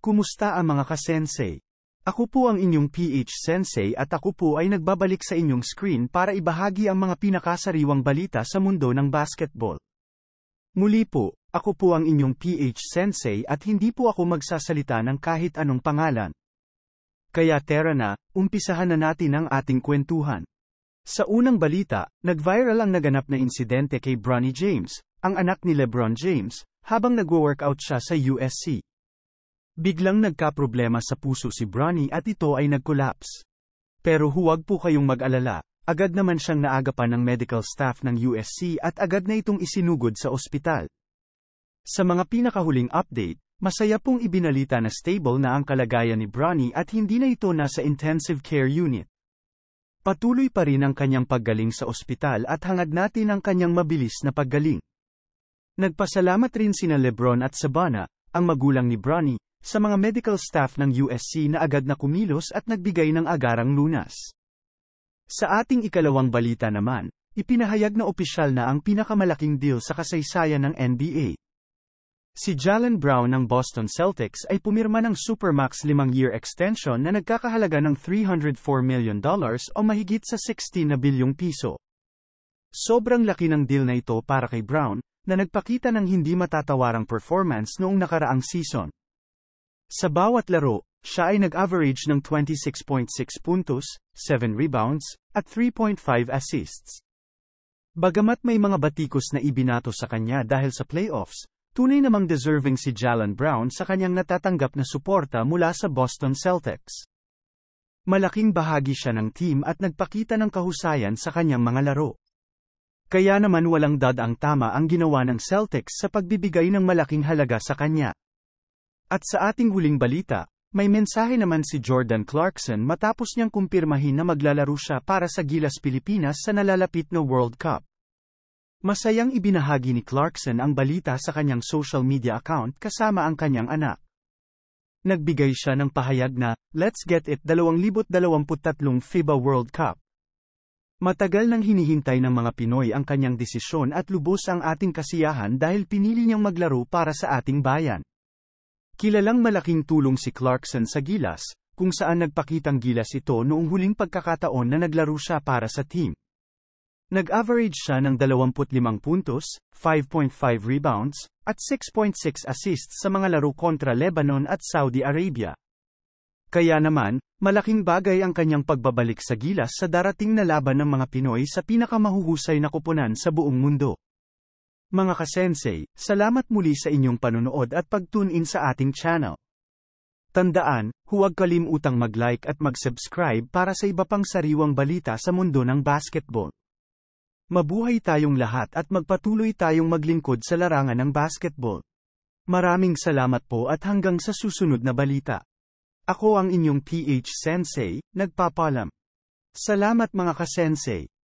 Kumusta ang mga ka-sensei? Ako po ang inyong PH Sensei at ako po ay nagbabalik sa inyong screen para ibahagi ang mga pinakasariwang balita sa mundo ng basketball. Muli po, ako po ang inyong PH Sensei at hindi po ako magsasalita ng kahit anong pangalan. Kaya tara na, umpisahan na natin ang ating kwentuhan. Sa unang balita, nag-viral ang naganap na insidente kay Bronny James, ang anak ni LeBron James, habang nagwo-workout siya sa USC. Biglang nagkaproblema sa puso si Bronny at ito ay nag-collapse. Pero huwag po kayong mag-alala, agad naman siyang naagapan ng medical staff ng USC at agad na itong isinugod sa ospital. Sa mga pinakahuling update, masaya pong ibinalita na stable na ang kalagayan ni Bronny at hindi na ito nasa intensive care unit. Patuloy pa rin ang kanyang paggaling sa ospital at hangad natin ang kanyang mabilis na paggaling. Nagpasalamat rin sina Lebron at Sabana, ang magulang ni Bronny, sa mga medical staff ng USC na agad na kumilos at nagbigay ng agarang lunas. Sa ating ikalawang balita naman, ipinahayag na opisyal na ang pinakamalaking deal sa kasaysayan ng NBA. Si Jalen Brown ng Boston Celtics ay pumirma ng Supermax 5-year extension na nagkakahalaga ng $304 million o mahigit sa 16 na bilyong piso. Sobrang laki ng deal na ito para kay Brown, na nagpakita ng hindi matatawarang performance noong nakaraang season. Sa bawat laro, siya ay nag-average ng 26.6 puntos, 7 rebounds, at 3.5 assists. Bagamat may mga batikos na ibinato sa kanya dahil sa playoffs, tunay namang deserving si Jalen Brown sa kanyang natatanggap na suporta mula sa Boston Celtics. Malaking bahagi siya ng team at nagpakita ng kahusayan sa kanyang mga laro. Kaya naman walang dadaang tama ang ginawa ng Celtics sa pagbibigay ng malaking halaga sa kanya. At sa ating huling balita, may mensahe naman si Jordan Clarkson matapos niyang kumpirmahin na maglalaro siya para sa Gilas Pilipinas sa nalalapit na World Cup. Masayang ibinahagi ni Clarkson ang balita sa kanyang social media account kasama ang kanyang anak. Nagbigay siya ng pahayag na, Let's get it 2023 FIBA World Cup. Matagal nang hinihintay ng mga Pinoy ang kanyang desisyon at lubos ang ating kasiyahan dahil pinili niyang maglaro para sa ating bayan. Kilalang malaking tulong si Clarkson sa gilas, kung saan nagpakitang gilas ito noong huling pagkakataon na naglaro siya para sa team. Nag-average siya ng 25 puntos, 5.5 rebounds, at 6.6 assists sa mga laro kontra Lebanon at Saudi Arabia. Kaya naman, malaking bagay ang kanyang pagbabalik sa gilas sa darating na laban ng mga Pinoy sa pinakamahuhusay na kupunan sa buong mundo. Mga kasensei, salamat muli sa inyong panonood at pag-tune in sa ating channel. Tandaan, huwag kalimutang mag-like at mag-subscribe para sa iba pang sariwang balita sa mundo ng basketball. Mabuhay tayong lahat at magpatuloy tayong maglingkod sa larangan ng basketball. Maraming salamat po at hanggang sa susunod na balita. Ako ang inyong PH Sensei, nagpapalam. Salamat mga kasensei.